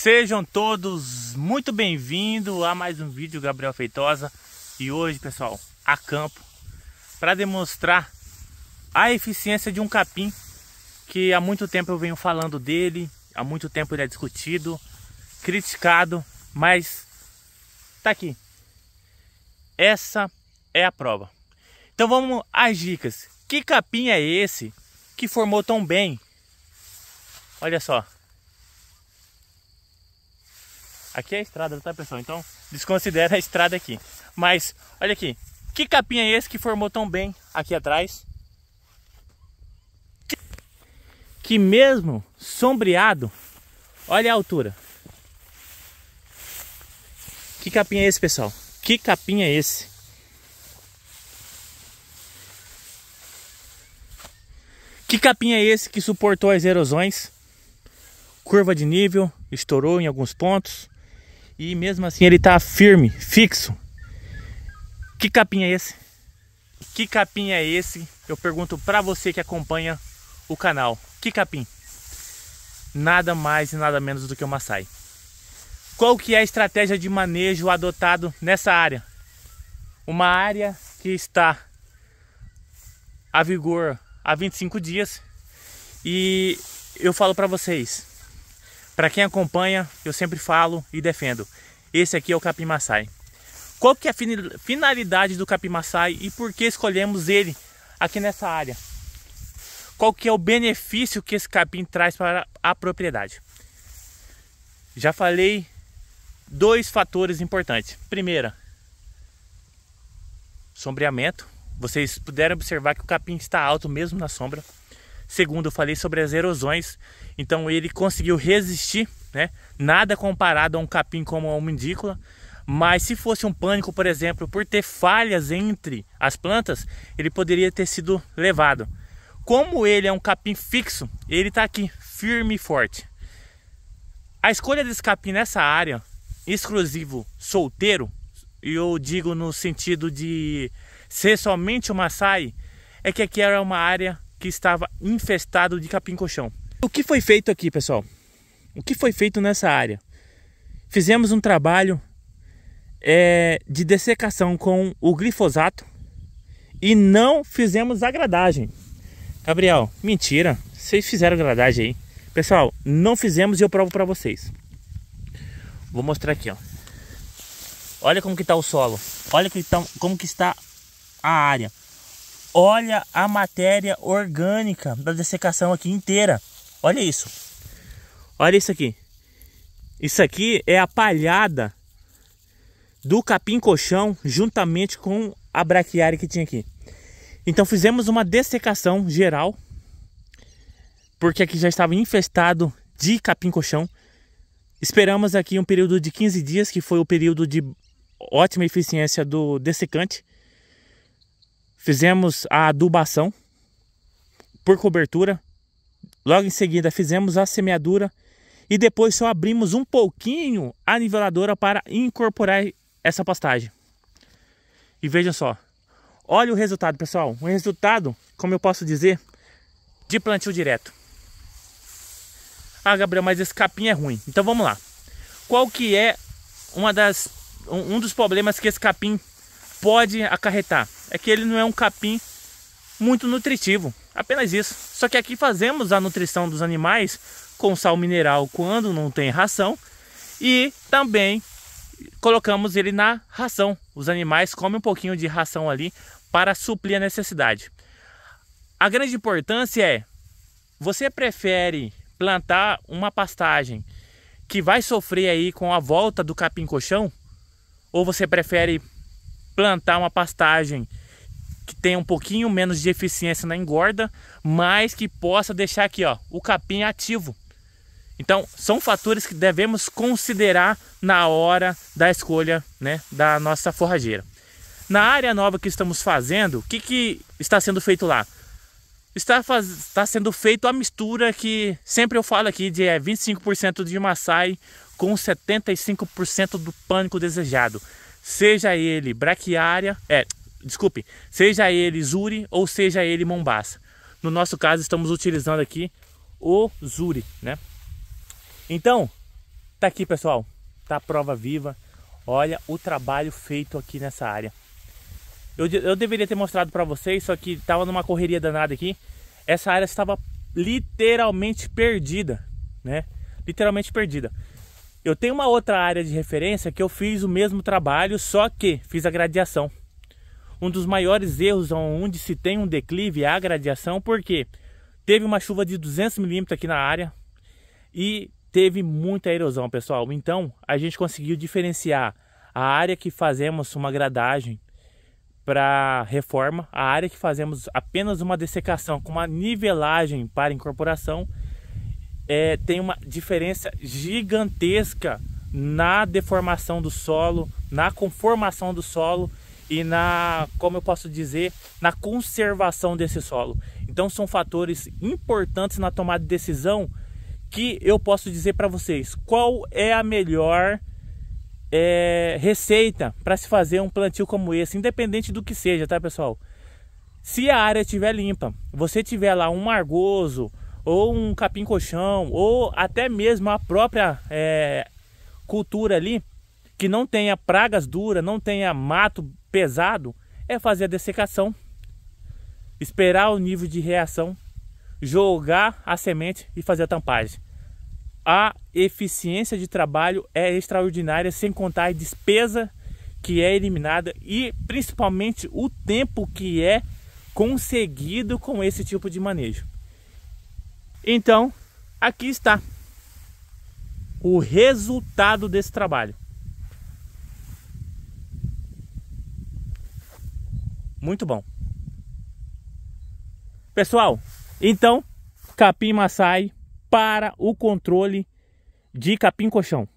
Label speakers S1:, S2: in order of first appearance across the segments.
S1: Sejam todos muito bem-vindos a mais um vídeo Gabriel Feitosa e hoje, pessoal, a campo para demonstrar a eficiência de um capim que há muito tempo eu venho falando dele, há muito tempo ele é discutido, criticado, mas tá aqui. Essa é a prova. Então vamos às dicas. Que capim é esse que formou tão bem? Olha só. Aqui é a estrada, tá pessoal? Então desconsidera a estrada aqui. Mas olha aqui, que capim é esse que formou tão bem aqui atrás? Que mesmo sombreado, olha a altura. Que capim é esse, pessoal? Que capim é esse? Que capim é esse que suportou as erosões? Curva de nível, estourou em alguns pontos. E mesmo assim ele tá firme, fixo. Que capim é esse? Que capim é esse? Eu pergunto para você que acompanha o canal. Que capim? Nada mais e nada menos do que o Maasai. Qual que é a estratégia de manejo adotado nessa área? Uma área que está a vigor há 25 dias e eu falo para vocês, para quem acompanha, eu sempre falo e defendo. Esse aqui é o capim maçai. Qual que é a finalidade do capim maçai e por que escolhemos ele aqui nessa área? Qual que é o benefício que esse capim traz para a propriedade? Já falei dois fatores importantes. Primeira, sombreamento. Vocês puderam observar que o capim está alto mesmo na sombra. Segundo, eu falei sobre as erosões, então ele conseguiu resistir, né? Nada comparado a um capim como a mandícula, mas se fosse um pânico, por exemplo, por ter falhas entre as plantas, ele poderia ter sido levado. Como ele é um capim fixo, ele está aqui, firme e forte. A escolha desse capim nessa área, exclusivo solteiro, eu digo no sentido de ser somente uma SAI, é que aqui era uma área que estava infestado de capim-colchão. O que foi feito aqui, pessoal? O que foi feito nessa área? Fizemos um trabalho é, de dessecação com o glifosato e não fizemos a gradagem. Gabriel, mentira, vocês fizeram gradagem aí. Pessoal, não fizemos e eu provo para vocês. Vou mostrar aqui, ó. Olha como que tá o solo. Olha que tá, como que está a área. Olha a matéria orgânica da dessecação aqui inteira. Olha isso. Olha isso aqui. Isso aqui é a palhada do capim colchão juntamente com a braquiária que tinha aqui. Então fizemos uma dessecação geral, porque aqui já estava infestado de capim colchão. Esperamos aqui um período de 15 dias, que foi o período de ótima eficiência do dessecante. Fizemos a adubação por cobertura. Logo em seguida fizemos a semeadura e depois só abrimos um pouquinho a niveladora para incorporar essa pastagem. E vejam só, olha o resultado, pessoal. Um resultado, como eu posso dizer, de plantio direto. Ah, Gabriel, mas esse capim é ruim. Então vamos lá. Qual que é uma das, um dos problemas que esse capim pode acarretar? é que ele não é um capim muito nutritivo. Apenas isso. Só que aqui fazemos a nutrição dos animais com sal mineral quando não tem ração e também colocamos ele na ração. Os animais comem um pouquinho de ração ali para suplir a necessidade. A grande importância é você prefere plantar uma pastagem que vai sofrer aí com a volta do capim colchão ou você prefere plantar uma pastagem que tenha um pouquinho menos de eficiência na engorda, mas que possa deixar aqui ó, o capim ativo. Então, são fatores que devemos considerar na hora da escolha né, da nossa forrageira. Na área nova que estamos fazendo, o que, que está sendo feito lá? Está, faz... está sendo feito a mistura que sempre eu falo aqui de é, 25% de maçai com 75% do pânico desejado seja ele braquiária, é, desculpe, seja ele Zuri ou seja ele Mombasa. No nosso caso, estamos utilizando aqui o Zuri, né? Então, tá aqui, pessoal. Tá a prova viva. Olha o trabalho feito aqui nessa área. Eu, eu deveria ter mostrado para vocês, só que tava numa correria danada aqui. Essa área estava literalmente perdida, né? Literalmente perdida. Eu tenho uma outra área de referência que eu fiz o mesmo trabalho, só que fiz a gradiação. Um dos maiores erros onde se tem um declive é a gradiação, porque teve uma chuva de 200 milímetros aqui na área e teve muita erosão, pessoal. Então, a gente conseguiu diferenciar a área que fazemos uma gradagem para reforma, a área que fazemos apenas uma dessecação com uma nivelagem para incorporação é, tem uma diferença gigantesca na deformação do solo, na conformação do solo e na, como eu posso dizer, na conservação desse solo. Então são fatores importantes na tomada de decisão que eu posso dizer para vocês qual é a melhor é, receita para se fazer um plantio como esse, independente do que seja, tá pessoal? Se a área estiver limpa, você tiver lá um argozo, ou um capim colchão, ou até mesmo a própria é, cultura ali, que não tenha pragas duras, não tenha mato pesado, é fazer a dessecação, esperar o nível de reação, jogar a semente e fazer a tampagem. A eficiência de trabalho é extraordinária, sem contar a despesa que é eliminada e principalmente o tempo que é conseguido com esse tipo de manejo. Então, aqui está o resultado desse trabalho. Muito bom. Pessoal, então, capim maçai para o controle de capim colchão.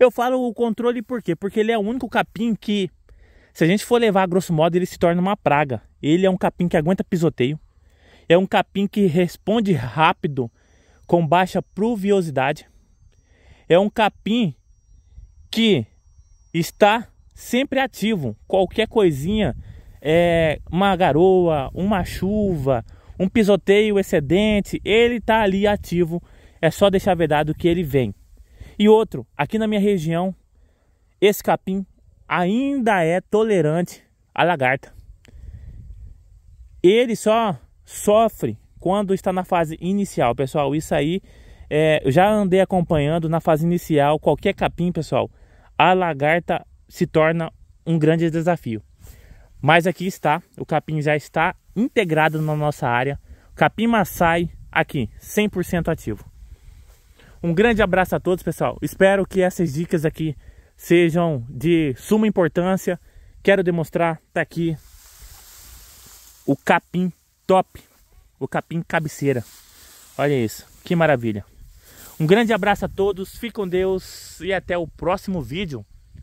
S1: Eu falo o controle por quê? Porque ele é o único capim que, se a gente for levar grosso modo, ele se torna uma praga. Ele é um capim que aguenta pisoteio. É um capim que responde rápido, com baixa pluviosidade. É um capim que está sempre ativo. Qualquer coisinha, é uma garoa, uma chuva, um pisoteio excedente, ele está ali ativo. É só deixar vedado que ele vem. E outro, aqui na minha região, esse capim ainda é tolerante à lagarta. Ele só sofre quando está na fase inicial, pessoal. Isso aí é, eu já andei acompanhando na fase inicial, qualquer capim, pessoal, a lagarta se torna um grande desafio. Mas aqui está, o capim já está integrado na nossa área. Capim Maçai aqui, 100% ativo. Um grande abraço a todos, pessoal. Espero que essas dicas aqui sejam de suma importância. Quero demonstrar, tá aqui o capim top. O capim cabeceira. Olha isso, que maravilha. Um grande abraço a todos, fiquem com Deus e até o próximo vídeo.